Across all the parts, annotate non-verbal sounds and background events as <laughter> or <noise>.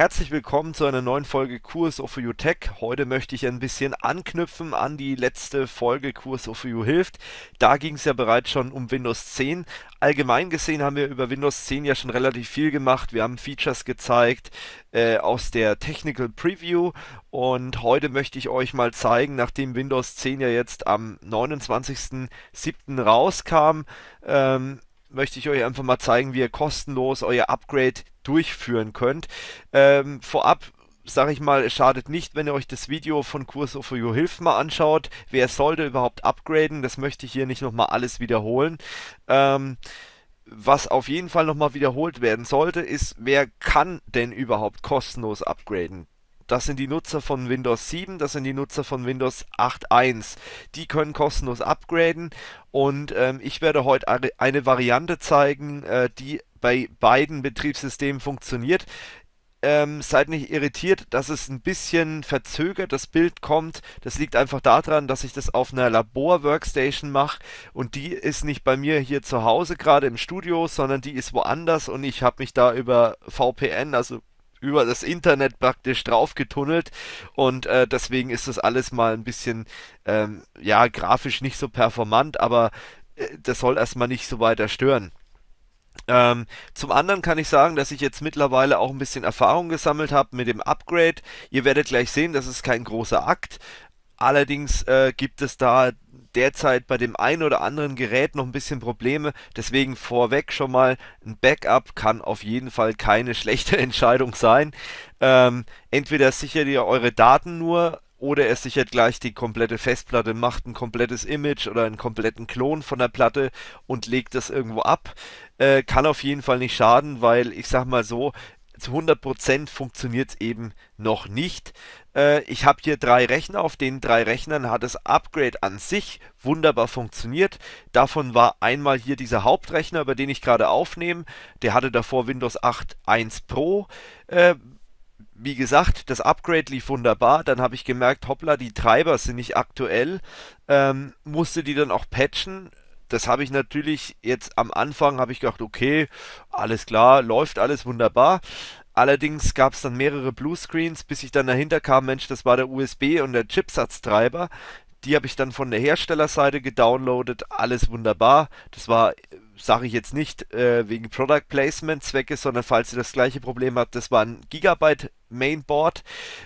Herzlich willkommen zu einer neuen Folge Kurs of You Tech. Heute möchte ich ein bisschen anknüpfen an die letzte Folge Kurs of You Hilft. Da ging es ja bereits schon um Windows 10. Allgemein gesehen haben wir über Windows 10 ja schon relativ viel gemacht. Wir haben Features gezeigt äh, aus der Technical Preview und heute möchte ich euch mal zeigen, nachdem Windows 10 ja jetzt am 29.07. rauskam, ähm, möchte ich euch einfach mal zeigen, wie ihr kostenlos euer Upgrade durchführen könnt. Ähm, vorab sage ich mal, es schadet nicht, wenn ihr euch das Video von Kurs of Your Hilf mal anschaut. Wer sollte überhaupt upgraden? Das möchte ich hier nicht nochmal alles wiederholen. Ähm, was auf jeden Fall nochmal wiederholt werden sollte, ist, wer kann denn überhaupt kostenlos upgraden? Das sind die Nutzer von Windows 7, das sind die Nutzer von Windows 8.1. Die können kostenlos upgraden und ähm, ich werde heute eine Variante zeigen, äh, die bei beiden Betriebssystemen funktioniert. Ähm, seid nicht irritiert, dass es ein bisschen verzögert das Bild kommt. Das liegt einfach daran, dass ich das auf einer Labor-Workstation mache und die ist nicht bei mir hier zu Hause gerade im Studio, sondern die ist woanders und ich habe mich da über VPN, also über das Internet praktisch drauf getunnelt und äh, deswegen ist das alles mal ein bisschen, ähm, ja, grafisch nicht so performant, aber äh, das soll erstmal nicht so weiter stören. Ähm, zum anderen kann ich sagen, dass ich jetzt mittlerweile auch ein bisschen Erfahrung gesammelt habe mit dem Upgrade. Ihr werdet gleich sehen, das ist kein großer Akt. Allerdings äh, gibt es da derzeit bei dem einen oder anderen Gerät noch ein bisschen Probleme. Deswegen vorweg schon mal, ein Backup kann auf jeden Fall keine <laughs> schlechte Entscheidung sein. Ähm, entweder sichert ihr eure Daten nur oder er sichert gleich die komplette Festplatte, macht ein komplettes Image oder einen kompletten Klon von der Platte und legt das irgendwo ab. Äh, kann auf jeden Fall nicht schaden, weil ich sag mal so, zu 100% funktioniert es eben noch nicht äh, ich habe hier drei Rechner, auf den drei Rechnern hat das Upgrade an sich wunderbar funktioniert. Davon war einmal hier dieser Hauptrechner, über den ich gerade aufnehme, der hatte davor Windows 8 1 Pro. Äh, wie gesagt, das Upgrade lief wunderbar. Dann habe ich gemerkt, hoppla, die Treiber sind nicht aktuell. Ähm, musste die dann auch patchen. Das habe ich natürlich jetzt am Anfang, habe ich gedacht, okay, alles klar, läuft alles wunderbar. Allerdings gab es dann mehrere Bluescreens, bis ich dann dahinter kam, Mensch, das war der USB und der Chipsatztreiber. Die habe ich dann von der Herstellerseite gedownloadet, alles wunderbar. Das war, sage ich jetzt nicht äh, wegen Product Placement Zwecke, sondern falls ihr das gleiche Problem habt, das war ein Gigabyte Mainboard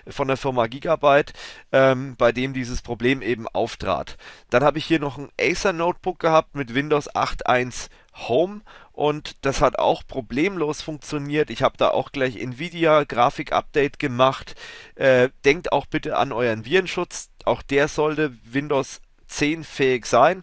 von der Firma Gigabyte, ähm, bei dem dieses Problem eben auftrat. Dann habe ich hier noch ein Acer Notebook gehabt mit Windows 8.1 Home und das hat auch problemlos funktioniert. Ich habe da auch gleich Nvidia Grafik Update gemacht. Äh, denkt auch bitte an euren Virenschutz. Auch der sollte Windows 10 fähig sein.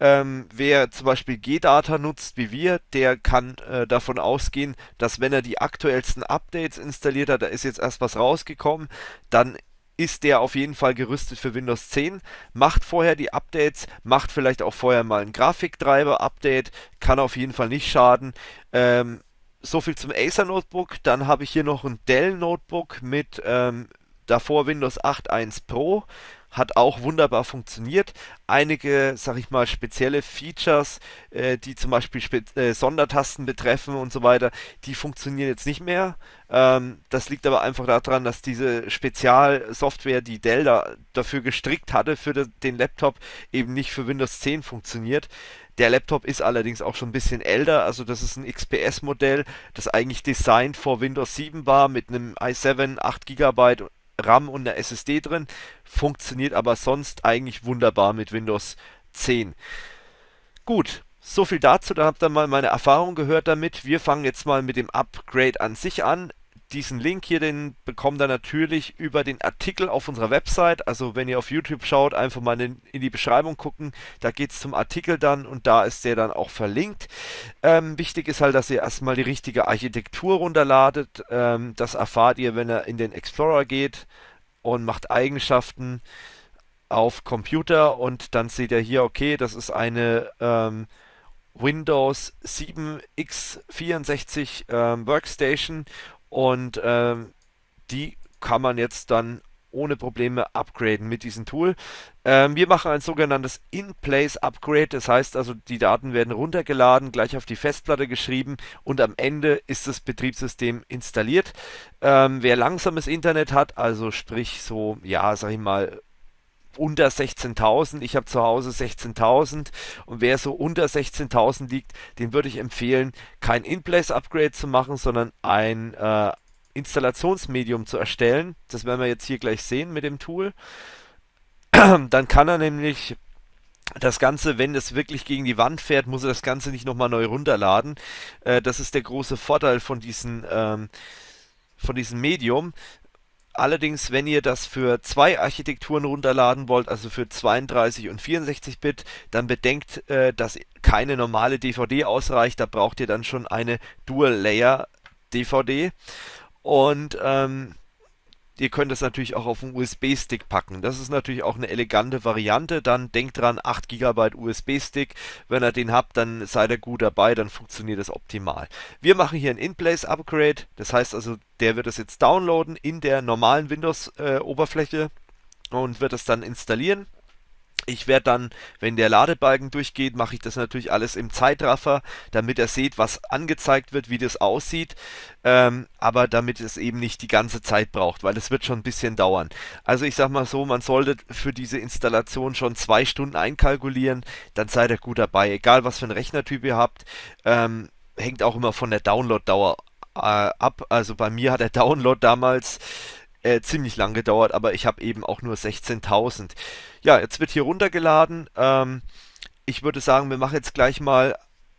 Ähm, wer zum Beispiel G-Data nutzt wie wir, der kann äh, davon ausgehen, dass wenn er die aktuellsten Updates installiert hat, da ist jetzt erst was rausgekommen, dann ist der auf jeden Fall gerüstet für Windows 10. Macht vorher die Updates, macht vielleicht auch vorher mal ein Grafiktreiber-Update, kann auf jeden Fall nicht schaden. Ähm, so viel zum Acer Notebook. Dann habe ich hier noch ein Dell Notebook mit ähm, davor Windows 8.1 Pro hat auch wunderbar funktioniert. Einige, sag ich mal, spezielle Features, äh, die zum Beispiel Spe äh, Sondertasten betreffen und so weiter, die funktionieren jetzt nicht mehr. Ähm, das liegt aber einfach daran, dass diese Spezialsoftware, die Dell da, dafür gestrickt hatte, für den Laptop, eben nicht für Windows 10 funktioniert. Der Laptop ist allerdings auch schon ein bisschen älter, also das ist ein XPS-Modell, das eigentlich designt vor Windows 7 war mit einem i7, 8 GB RAM und einer SSD drin, funktioniert aber sonst eigentlich wunderbar mit Windows 10. Gut, so viel dazu, da habt ihr mal meine Erfahrung gehört damit. Wir fangen jetzt mal mit dem Upgrade an sich an. Diesen Link hier, den bekommt ihr natürlich über den Artikel auf unserer Website. Also wenn ihr auf YouTube schaut, einfach mal in, die Beschreibung gucken. Da geht es zum Artikel dann und da ist der dann auch verlinkt. Ähm, wichtig ist halt, dass ihr erstmal die richtige Architektur runterladet. Ähm, das erfahrt ihr, wenn ihr in den Explorer geht und macht Eigenschaften auf Computer und dann seht ihr hier, okay, das ist eine... Ähm, Windows 7 x64 ähm, Workstation und ähm, die kann man jetzt dann ohne Probleme upgraden mit diesem Tool. Ähm, wir machen ein sogenanntes In-Place-Upgrade, das heißt also, die Daten werden runtergeladen, gleich auf die Festplatte geschrieben und am Ende ist das Betriebssystem installiert. Ähm, wer langsames Internet hat, also sprich so, ja, sag ich mal, unter 16.000. Ich habe zu Hause 16.000 und wer so unter 16.000 liegt, den würde ich empfehlen, kein In-Place-Upgrade zu machen, sondern ein äh, Installationsmedium zu erstellen. Das werden wir jetzt hier gleich sehen mit dem Tool. <clears throat> Dann kann er nämlich das Ganze, wenn es wirklich gegen die Wand fährt, muss er das Ganze nicht nochmal neu runterladen. Äh, das ist der große Vorteil von diesen. Ähm, von diesem Medium. Allerdings, wenn ihr das für zwei Architekturen runterladen wollt, also für 32 und 64 Bit, dann bedenkt, äh, dass keine normale DVD ausreicht. Da braucht ihr dann schon eine Dual-Layer DVD. Und ähm, Ihr könnt das natürlich auch auf einen USB-Stick packen. Das ist natürlich auch eine elegante Variante. Dann denkt dran, 8 GB USB-Stick. Wenn ihr den habt, dann seid ihr gut dabei, dann funktioniert das optimal. Wir machen hier ein In-Place-Upgrade. Das heißt also, der wird das jetzt downloaden in der normalen Windows-Oberfläche äh, und wird das dann installieren. Ich werde dann, wenn der Ladebalken durchgeht, mache ich das natürlich alles im Zeitraffer, damit er seht, was angezeigt wird, wie das aussieht. Ähm, aber damit es eben nicht die ganze Zeit braucht, weil es wird schon ein bisschen dauern. Also ich sag mal so, man sollte für diese Installation schon zwei Stunden einkalkulieren, dann seid ihr gut dabei. Egal was für ein Rechnertyp ihr habt, ähm, hängt auch immer von der Download-Dauer äh, ab. Also bei mir hat der Download damals äh, ziemlich lang gedauert, aber ich habe eben auch nur 16.000. Ja, jetzt wird hier runtergeladen. Ähm, ich würde sagen, wir machen jetzt gleich mal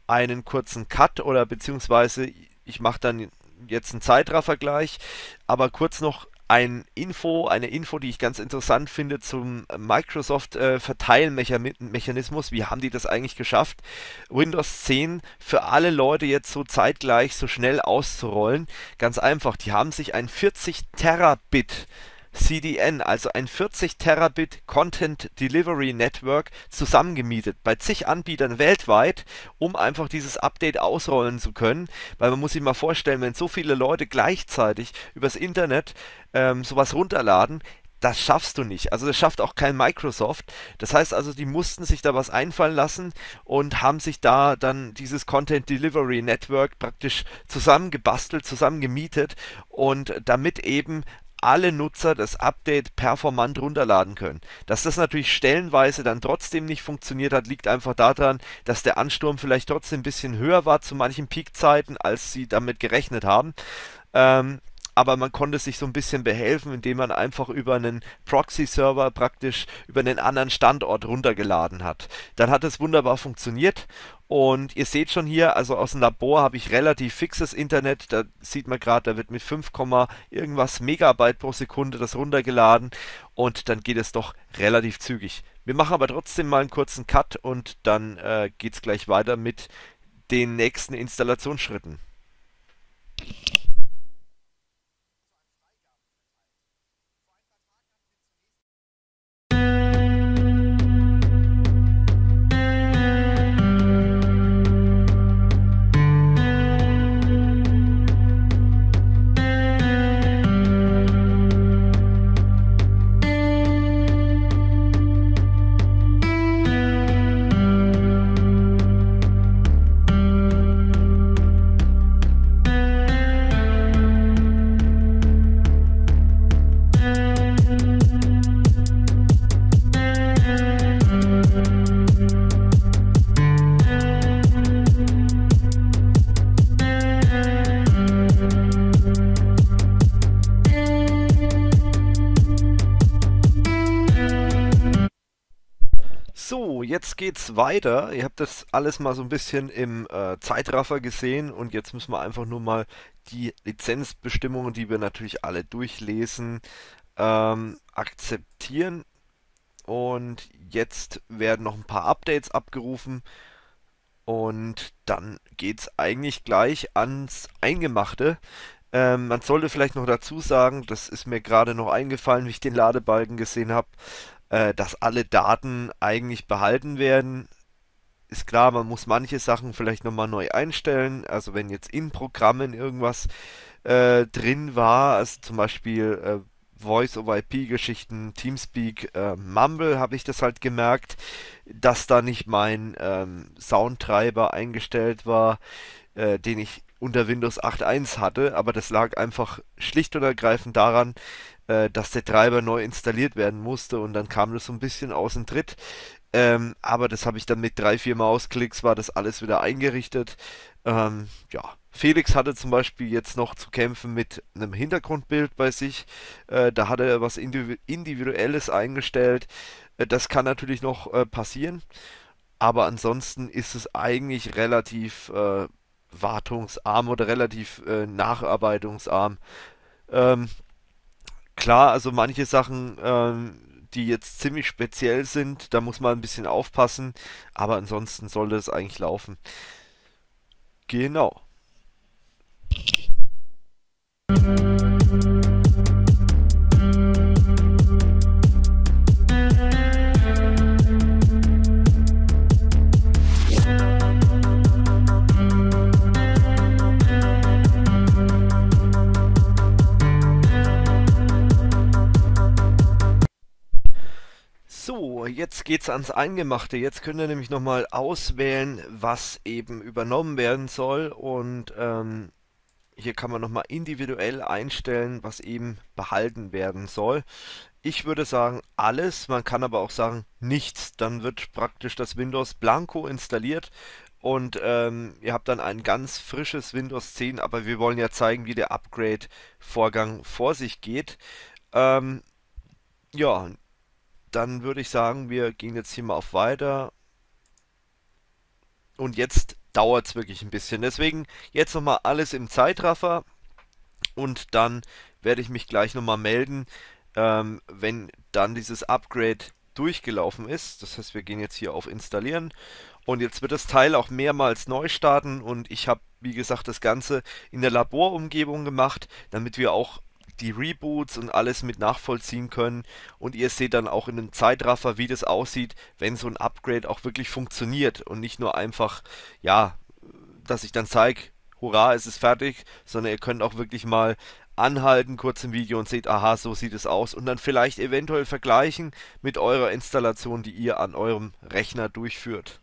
einen kurzen Cut oder beziehungsweise ich mache dann jetzt einen Zeitraffer gleich, aber kurz noch ein Info, eine Info, die ich ganz interessant finde zum Microsoft-Verteilmechanismus. Äh, Wie haben die das eigentlich geschafft, Windows 10 für alle Leute jetzt so zeitgleich so schnell auszurollen? Ganz einfach, die haben sich ein 40 Terabit CDN, also ein 40 Terabit Content Delivery Network, zusammengemietet bei zig Anbietern weltweit, um einfach dieses Update ausrollen zu können. Weil man muss sich mal vorstellen, wenn so viele Leute gleichzeitig übers Internet ähm, sowas runterladen, das schaffst du nicht. Also das schafft auch kein Microsoft. Das heißt also, die mussten sich da was einfallen lassen und haben sich da dann dieses Content Delivery Network praktisch zusammengebastelt, zusammengemietet und damit eben alle Nutzer das Update performant runterladen können. Dass das natürlich stellenweise dann trotzdem nicht funktioniert hat, liegt einfach daran, dass der Ansturm vielleicht trotzdem ein bisschen höher war zu manchen Peakzeiten, als sie damit gerechnet haben. Ähm, aber man konnte sich so ein bisschen behelfen, indem man einfach über einen Proxy-Server praktisch über einen anderen Standort runtergeladen hat. Dann hat es wunderbar funktioniert und ihr seht schon hier, also aus dem Labor habe ich relativ fixes Internet. Da sieht man gerade, da wird mit 5, irgendwas Megabyte pro Sekunde das runtergeladen. Und dann geht es doch relativ zügig. Wir machen aber trotzdem mal einen kurzen Cut und dann äh, geht es gleich weiter mit den nächsten Installationsschritten. geht's weiter. Ihr habt das alles mal so ein bisschen im äh, Zeitraffer gesehen und jetzt müssen wir einfach nur mal die Lizenzbestimmungen, die wir natürlich alle durchlesen, ähm, akzeptieren. Und jetzt werden noch ein paar Updates abgerufen. Und dann geht's eigentlich gleich ans Eingemachte. Ähm, man sollte vielleicht noch dazu sagen, das ist mir gerade noch eingefallen, wie ich den Ladebalken gesehen habe äh, dass alle Daten eigentlich behalten werden. Ist klar, man muss manche Sachen vielleicht nochmal neu einstellen. Also wenn jetzt in Programmen irgendwas äh, drin war, also zum Beispiel äh, Voice-over-IP-Geschichten, Teamspeak, äh, Mumble, habe ich das halt gemerkt, dass da nicht mein ähm, Soundtreiber eingestellt war, äh, den ich unter Windows 8.1 hatte, aber das lag einfach schlicht und ergreifend daran, äh, dass der Treiber neu installiert werden musste und dann kam das so ein bisschen aus dem Tritt. Ähm, aber das habe ich dann mit drei, vier Mausklicks war das alles wieder eingerichtet. Ähm, ja, Felix hatte zum Beispiel jetzt noch zu kämpfen mit einem Hintergrundbild bei sich. Äh, da hat er was Individuelles eingestellt. Äh, das kann natürlich noch äh, passieren. Aber ansonsten ist es eigentlich relativ äh, wartungsarm oder relativ äh, nacharbeitungsarm. Ähm, klar, also manche Sachen, ähm, die jetzt ziemlich speziell sind, da muss man ein bisschen aufpassen, aber ansonsten sollte es eigentlich laufen. Genau. geht's ans Eingemachte. Jetzt könnt ihr nämlich nochmal auswählen, was eben übernommen werden soll. Und ähm, hier kann man nochmal individuell einstellen, was eben behalten werden soll. Ich würde sagen alles, man kann aber auch sagen nichts. Dann wird praktisch das Windows Blanco installiert und ähm, ihr habt dann ein ganz frisches Windows 10, aber wir wollen ja zeigen, wie der Upgrade-Vorgang vor sich geht. Ähm, ja, dann würde ich sagen, wir gehen jetzt hier mal auf weiter. Und jetzt dauert es wirklich ein bisschen. Deswegen jetzt nochmal alles im Zeitraffer. Und dann werde ich mich gleich nochmal melden, ähm, wenn dann dieses Upgrade durchgelaufen ist. Das heißt, wir gehen jetzt hier auf Installieren. Und jetzt wird das Teil auch mehrmals neu starten. Und ich habe, wie gesagt, das Ganze in der Laborumgebung gemacht, damit wir auch die Reboots und alles mit nachvollziehen können. Und ihr seht dann auch in einem Zeitraffer, wie das aussieht, wenn so ein Upgrade auch wirklich funktioniert und nicht nur einfach, ja, dass ich dann zeige, hurra, es ist fertig, sondern ihr könnt auch wirklich mal anhalten kurz im Video und seht, aha, so sieht es aus und dann vielleicht eventuell vergleichen mit eurer Installation, die ihr an eurem Rechner durchführt.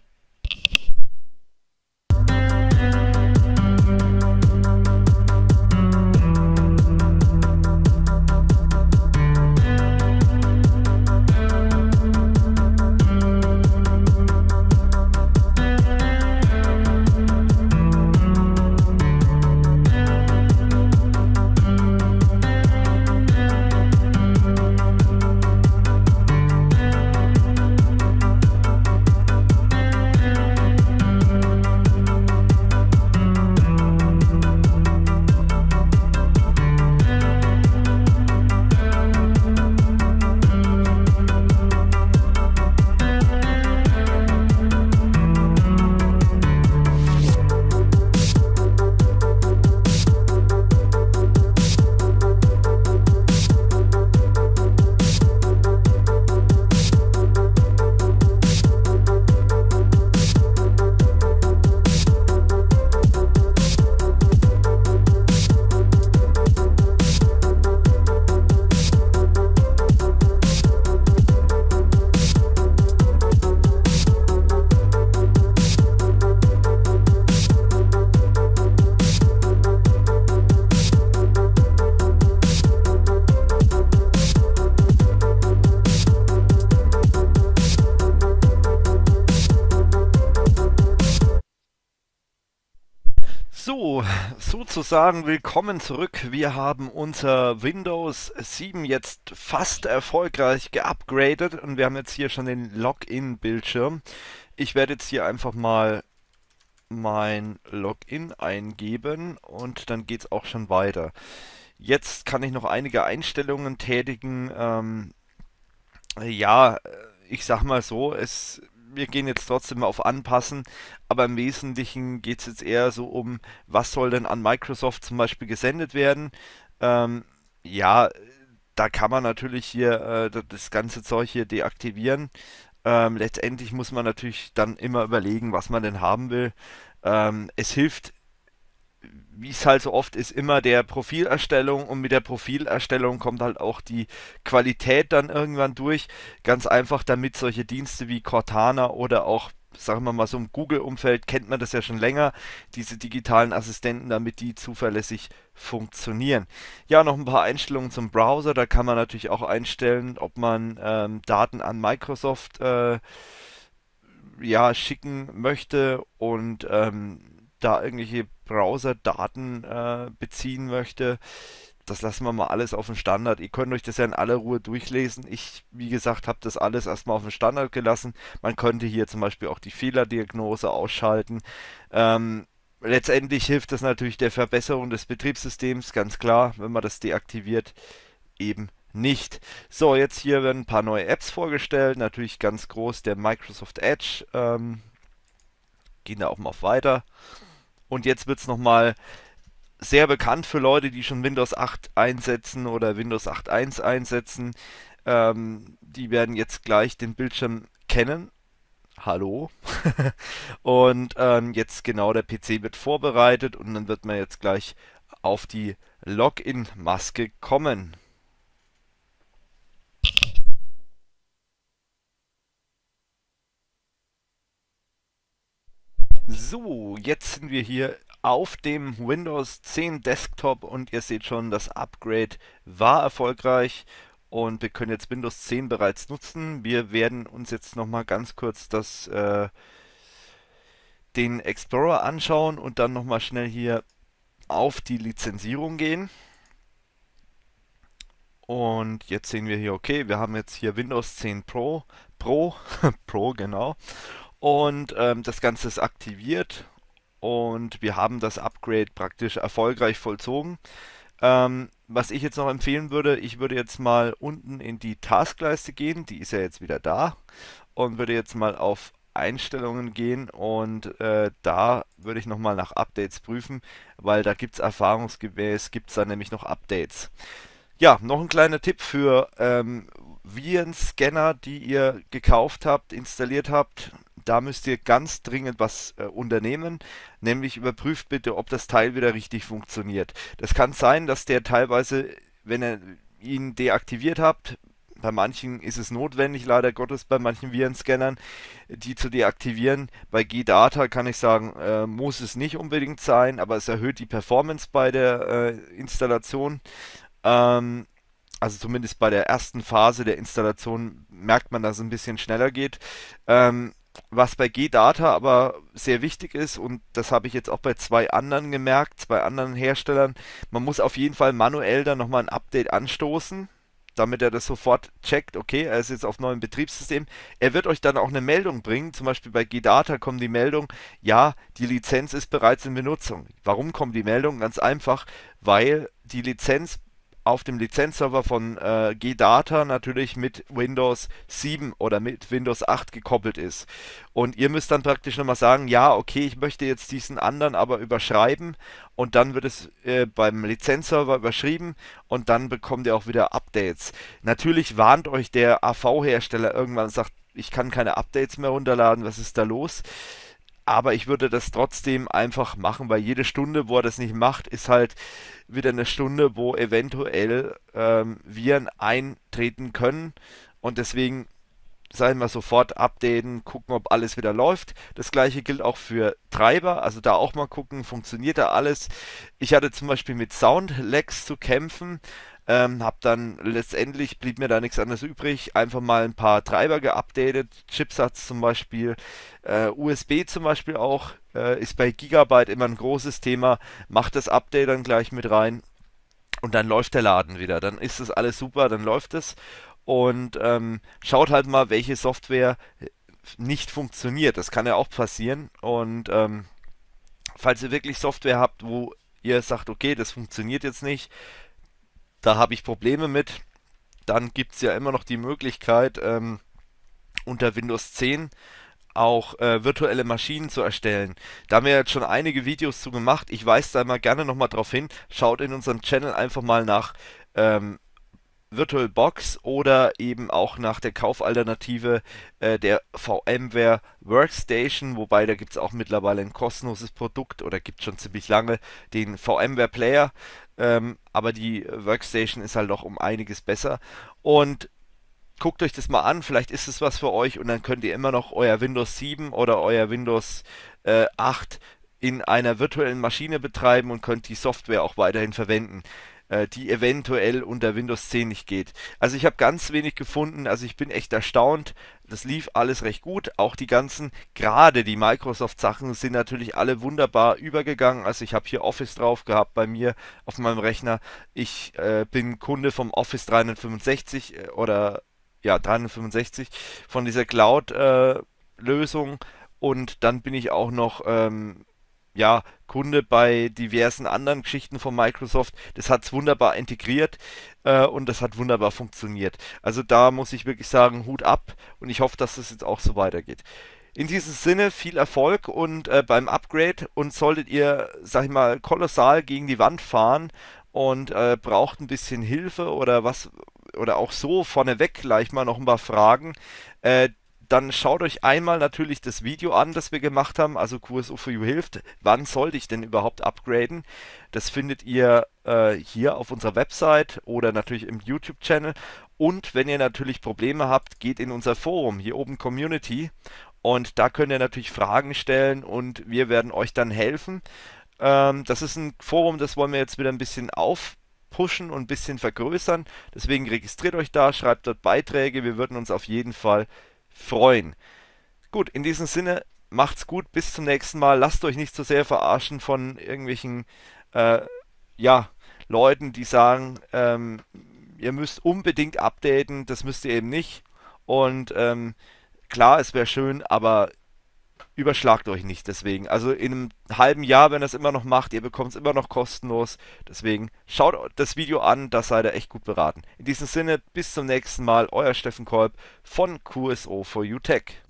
sagen, willkommen zurück. Wir haben unser Windows 7 jetzt fast erfolgreich geupgradet und wir haben jetzt hier schon den Login-Bildschirm. Ich werde jetzt hier einfach mal mein Login eingeben und dann geht es auch schon weiter. Jetzt kann ich noch einige Einstellungen tätigen. Ähm, ja, ich sag mal so, es wir gehen jetzt trotzdem auf Anpassen, aber im Wesentlichen geht es jetzt eher so um, was soll denn an Microsoft zum Beispiel gesendet werden. Ähm, ja, da kann man natürlich hier äh, das ganze Zeug hier deaktivieren. Ähm, letztendlich muss man natürlich dann immer überlegen, was man denn haben will. Ähm, es hilft wie es halt so oft ist, immer der Profilerstellung und mit der Profilerstellung kommt halt auch die Qualität dann irgendwann durch. Ganz einfach, damit solche Dienste wie Cortana oder auch sagen wir mal so im Google-Umfeld kennt man das ja schon länger, diese digitalen Assistenten, damit die zuverlässig funktionieren. Ja, noch ein paar Einstellungen zum Browser. Da kann man natürlich auch einstellen, ob man ähm, Daten an Microsoft äh, ja, schicken möchte und ähm, da irgendwelche Browser-Daten äh, beziehen möchte. Das lassen wir mal alles auf den Standard. Ihr könnt euch das ja in aller Ruhe durchlesen. Ich, wie gesagt, habe das alles erstmal auf den Standard gelassen. Man könnte hier zum Beispiel auch die Fehlerdiagnose ausschalten. Ähm, letztendlich hilft das natürlich der Verbesserung des Betriebssystems, ganz klar, wenn man das deaktiviert, eben nicht. So, jetzt hier werden ein paar neue Apps vorgestellt. Natürlich ganz groß der Microsoft Edge. Ähm, gehen da auch mal auf weiter. Und jetzt wird es nochmal sehr bekannt für Leute, die schon Windows 8 einsetzen oder Windows 8.1 einsetzen. Ähm, die werden jetzt gleich den Bildschirm kennen. Hallo. <laughs> und ähm, jetzt genau der PC wird vorbereitet und dann wird man jetzt gleich auf die Login-Maske kommen. So, jetzt sind wir hier auf dem Windows 10 Desktop und ihr seht schon, das Upgrade war erfolgreich und wir können jetzt Windows 10 bereits nutzen. Wir werden uns jetzt nochmal ganz kurz das, äh, den Explorer anschauen und dann nochmal schnell hier auf die Lizenzierung gehen. Und jetzt sehen wir hier, okay, wir haben jetzt hier Windows 10 Pro, Pro, <laughs> Pro genau. Und ähm, das Ganze ist aktiviert und wir haben das Upgrade praktisch erfolgreich vollzogen. Ähm, was ich jetzt noch empfehlen würde, ich würde jetzt mal unten in die Taskleiste gehen, die ist ja jetzt wieder da, und würde jetzt mal auf Einstellungen gehen und äh, da würde ich nochmal nach Updates prüfen, weil da gibt es erfahrungsgemäß, gibt es da nämlich noch Updates. Ja, noch ein kleiner Tipp für ähm, Virenscanner, die ihr gekauft habt, installiert habt, da müsst ihr ganz dringend was äh, unternehmen, nämlich überprüft bitte, ob das Teil wieder richtig funktioniert. Das kann sein, dass der teilweise, wenn ihr ihn deaktiviert habt, bei manchen ist es notwendig, leider Gottes, bei manchen Virenscannern, die zu deaktivieren. Bei G-Data kann ich sagen, äh, muss es nicht unbedingt sein, aber es erhöht die Performance bei der äh, Installation. Ähm, also zumindest bei der ersten Phase der Installation merkt man, dass es ein bisschen schneller geht. Ähm, was bei G-Data aber sehr wichtig ist, und das habe ich jetzt auch bei zwei anderen gemerkt, zwei anderen Herstellern, man muss auf jeden Fall manuell dann nochmal ein Update anstoßen, damit er das sofort checkt, okay, er ist jetzt auf neuem Betriebssystem. Er wird euch dann auch eine Meldung bringen, zum Beispiel bei GData kommt die Meldung, ja, die Lizenz ist bereits in Benutzung. Warum kommt die Meldung? Ganz einfach, weil die Lizenz auf dem Lizenzserver von äh, GData natürlich mit Windows 7 oder mit Windows 8 gekoppelt ist. Und ihr müsst dann praktisch nochmal sagen, ja, okay, ich möchte jetzt diesen anderen aber überschreiben und dann wird es äh, beim Lizenzserver überschrieben und dann bekommt ihr auch wieder Updates. Natürlich warnt euch der AV-Hersteller irgendwann und sagt, ich kann keine Updates mehr runterladen, was ist da los? aber ich würde das trotzdem einfach machen, weil jede Stunde, wo er das nicht macht, ist halt wieder eine Stunde, wo eventuell ähm, Viren eintreten können. Und deswegen, sagen wir sofort updaten, gucken, ob alles wieder läuft. Das gleiche gilt auch für Treiber, also da auch mal gucken, funktioniert da alles. Ich hatte zum Beispiel mit Soundlags zu kämpfen. Ähm, hab dann letztendlich blieb mir da nichts anderes übrig. Einfach mal ein paar Treiber geupdatet, Chipsatz zum Beispiel, äh, USB zum Beispiel auch, äh, ist bei Gigabyte immer ein großes Thema. Macht das Update dann gleich mit rein und dann läuft der Laden wieder. Dann ist das alles super, dann läuft es. Und ähm, schaut halt mal, welche Software nicht funktioniert. Das kann ja auch passieren. Und ähm, falls ihr wirklich Software habt, wo ihr sagt, okay, das funktioniert jetzt nicht, da habe ich Probleme mit. Dann gibt es ja immer noch die Möglichkeit, ähm, unter Windows 10 auch äh, virtuelle Maschinen zu erstellen. Da haben wir jetzt schon einige Videos zu gemacht. Ich weise da mal gerne nochmal drauf hin. Schaut in unserem Channel einfach mal nach ähm, VirtualBox oder eben auch nach der Kaufalternative äh, der VMware Workstation, wobei da gibt es auch mittlerweile ein kostenloses Produkt oder gibt es schon ziemlich lange den VMware Player. Ähm, aber die Workstation ist halt doch um einiges besser. Und guckt euch das mal an, vielleicht ist es was für euch und dann könnt ihr immer noch euer Windows 7 oder euer Windows äh, 8 in einer virtuellen Maschine betreiben und könnt die Software auch weiterhin verwenden äh, die eventuell unter Windows 10 nicht geht. Also ich habe ganz wenig gefunden, also ich bin echt erstaunt. Das lief alles recht gut. Auch die ganzen, gerade die Microsoft-Sachen sind natürlich alle wunderbar übergegangen. Also ich habe hier Office drauf gehabt bei mir auf meinem Rechner. Ich äh, bin Kunde vom Office 365 äh, oder ja 365 von dieser Cloud-Lösung. Äh, und dann bin ich auch noch ähm, ja, Kunde bei diversen anderen Geschichten von Microsoft. Das hat es wunderbar integriert äh, und das hat wunderbar funktioniert. Also da muss ich wirklich sagen, Hut ab und ich hoffe, dass das jetzt auch so weitergeht. In diesem Sinne viel Erfolg und äh, beim Upgrade und solltet ihr, sag ich mal, kolossal gegen die Wand fahren und äh, braucht ein bisschen Hilfe oder was oder auch so vorneweg gleich mal noch ein paar Fragen. Äh, dann schaut euch einmal natürlich das Video an, das wir gemacht haben, also QSO 4 u hilft. Wann sollte ich denn überhaupt upgraden? Das findet ihr äh, hier auf unserer Website oder natürlich im YouTube-Channel. Und wenn ihr natürlich Probleme habt, geht in unser Forum, hier oben Community. Und da könnt ihr natürlich Fragen stellen und wir werden euch dann helfen. Ähm, das ist ein Forum, das wollen wir jetzt wieder ein bisschen aufpushen und ein bisschen vergrößern. Deswegen registriert euch da, schreibt dort Beiträge. Wir würden uns auf jeden Fall freuen freuen. Gut, in diesem Sinne, macht's gut, bis zum nächsten Mal. Lasst euch nicht zu so sehr verarschen von irgendwelchen, äh, ja, Leuten, die sagen, ähm, ihr müsst unbedingt updaten, das müsst ihr eben nicht. Und ähm, klar, es wäre schön, aber überschlagt euch nicht deswegen. Also in einem halben Jahr, wenn ihr es immer noch macht, ihr bekommt es immer noch kostenlos. Deswegen schaut das Video an, da seid ihr echt gut beraten. In diesem Sinne, bis zum nächsten Mal, euer Steffen Kolb von qso 4 u Tech.